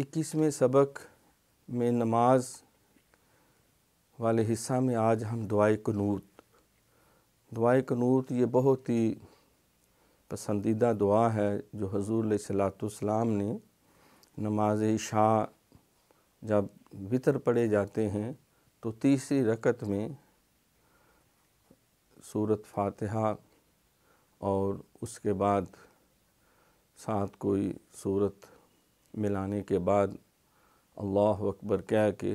इक्कीसवें सबक में नमाज वाले हिस्सा में आज हम दुआए कनूत दुआए कनूत ये बहुत ही पसंदीदा दुआ है जो हजूर सलाम ने नमाज शाह जब वितर पढ़े जाते हैं तो तीसरी रकत में सूरत फातिहा और उसके बाद साथ कोई सूरत मिलाने के बाद अल्लाह अकबर कह के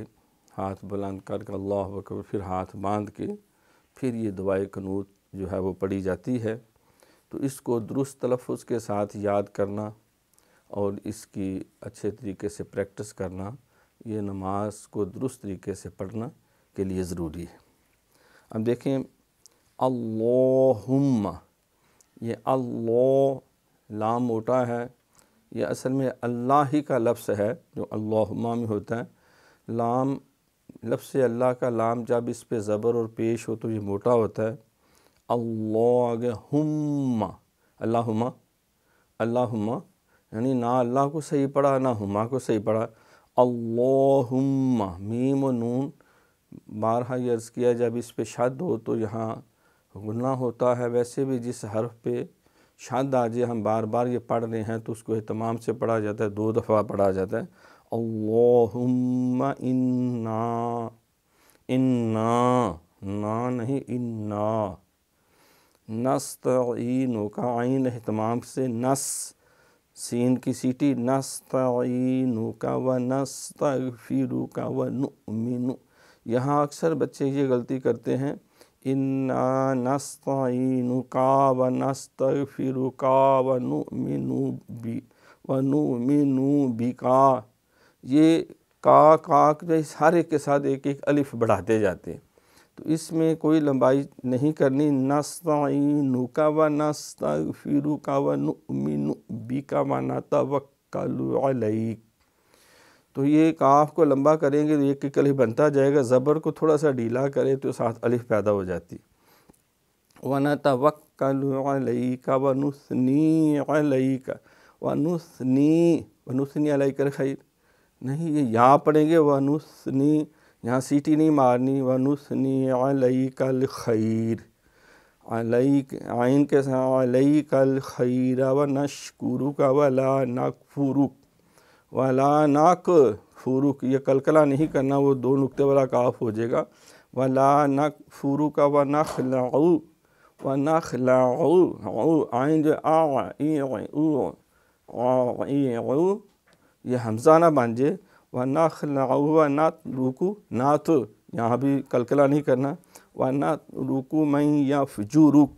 हाथ बुलंद कर अल्लाह अकबर फिर हाथ बांध के फिर ये दुआ कनूत जो है वो पढ़ी जाती है तो इसको दुरुस्त तलफ़ के साथ याद करना और इसकी अच्छे तरीके से प्रैक्टिस करना ये नमाज को दुरुस्त तरीके से पढ़ना के लिए ज़रूरी है अब देखें अल्लाहुम्मा ये अल्लाह लाम उठा है ये असल में अल्लाह ही का लफ्ज़ है जो अल्लाहुम्मा में होता है लाम लफ्ज़ अल्लाह का लाम जब इस पर ज़बर और पेश हो तो ये मोटा होता है अल्लाहुम्मा अल्लाहुमा अल्लाहुम्मा यानी ना अल्लाह को सही पढ़ा ना हुमा को सही पढ़ा अल्लाहुम्मा मीम और नून बारहा ये किया जब इस पर शद हो तो यहाँ गुना होता है वैसे भी जिस हर्फ पे शानदार जी हम बार बार ये पढ़ रहे हैं तो उसको तमाम से पढ़ा जाता है दो दफ़ा पढ़ा जाता है अल्लाहुम्मा इन्ना इन्ना ना नहीं इन्ना नस्तईनो का आइन अहतमाम से नस सीन की सीटी नस्त का व नस्तफ़िर का व नुमिनु यहाँ अक्सर बच्चे ये गलती करते हैं इन्ना नस्तईनुका व का व नुमिनु बि व नुमिनु बिका ये का काक जैसे सारे के साथ एक एक अलिफ बढ़ाते जाते तो इसमें कोई लंबाई नहीं करनी नुका व फ़िरुका व नुमिनु बिका व नतवक्कलु अलैक तो ये काफ को लंबा करेंगे तो एक एक ही बनता जाएगा ज़बर को थोड़ा सा ढीला करें तो साथ अलिफ पैदा हो जाती वन तवक्ल का वनुसनी अलई का वनुसनी वनुसनी अलई कर खैर नहीं ये यहाँ पढ़ेंगे वनुसनी यहाँ सीटी नहीं मारनी वनुसनी अलई कल खैर अलई आइन के साथ अलई कल खैर व नशकुरु का वला नकफुरुक वला नाक फूरू ये कलकला नहीं करना वो दो नुक्ते वाला काफ हो जाएगा वाला नाक फूरू का व नाख लाऊ व नाख लाऊ आइन जो आऊ ये हमजा ना बांझे व नाख लाऊ व नात रुकू नात यहाँ भी कलकला नहीं करना व नात रुकू मई या फजू रुक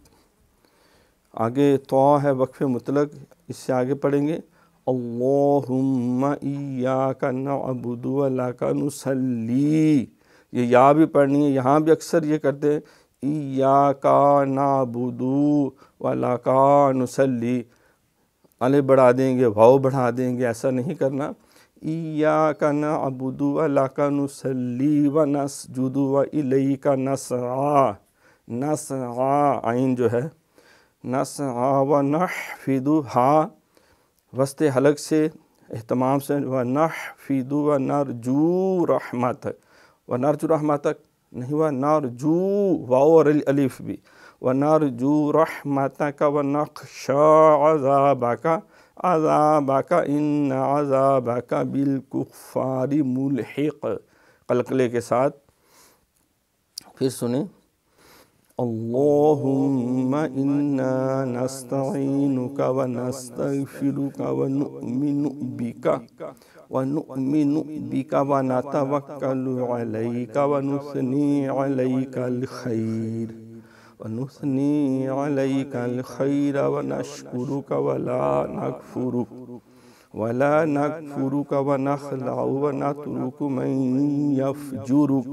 आगे तो है वक्फ़ मुतलक इससे आगे पढ़ेंगे अल्लाक नबुदलाक नसली ये या भी पढ़नी है यहाँ भी अक्सर ये करते हैं ईया का नाबुदू वाला का अले बढ़ा देंगे भाव बढ़ा देंगे ऐसा नहीं करना या का न अबुदू वाला व नस जुदू व इलई का नस आइन जो है नसरा व नहफिदु हा वस्ते हलक से अहतमाम से व नफ़ीदू व नरजू रहमत व नरजू रहमत नहीं हुआ जू वाओ और अलीफ भी व जू रहमत का व नक्शा अजाबा का अजाबा का इन अजाबा का बिलकुफ़ारी मुलहक कलकले के साथ फिर सुने اللهم إنا نستعينك ونستغفرك ونؤمن بك ونؤمن بك ونتوكل عليك ونثني عليك الخير ونثني عليك الخير ونشكرك ولا نكفرك ولا نكفرك ونخلع ونترك من يفجرك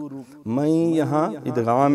من يها इदगाम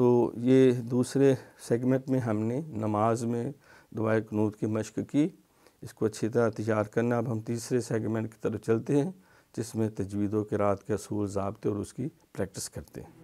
तो ये दूसरे सेगमेंट में हमने नमाज में दुआ कनूत की मशक़ की इसको अच्छी तरह तैयार करना अब हम तीसरे सेगमेंट की तरफ चलते हैं जिसमें तजवीदों के रात के असूल ज़बते और उसकी प्रैक्टिस करते हैं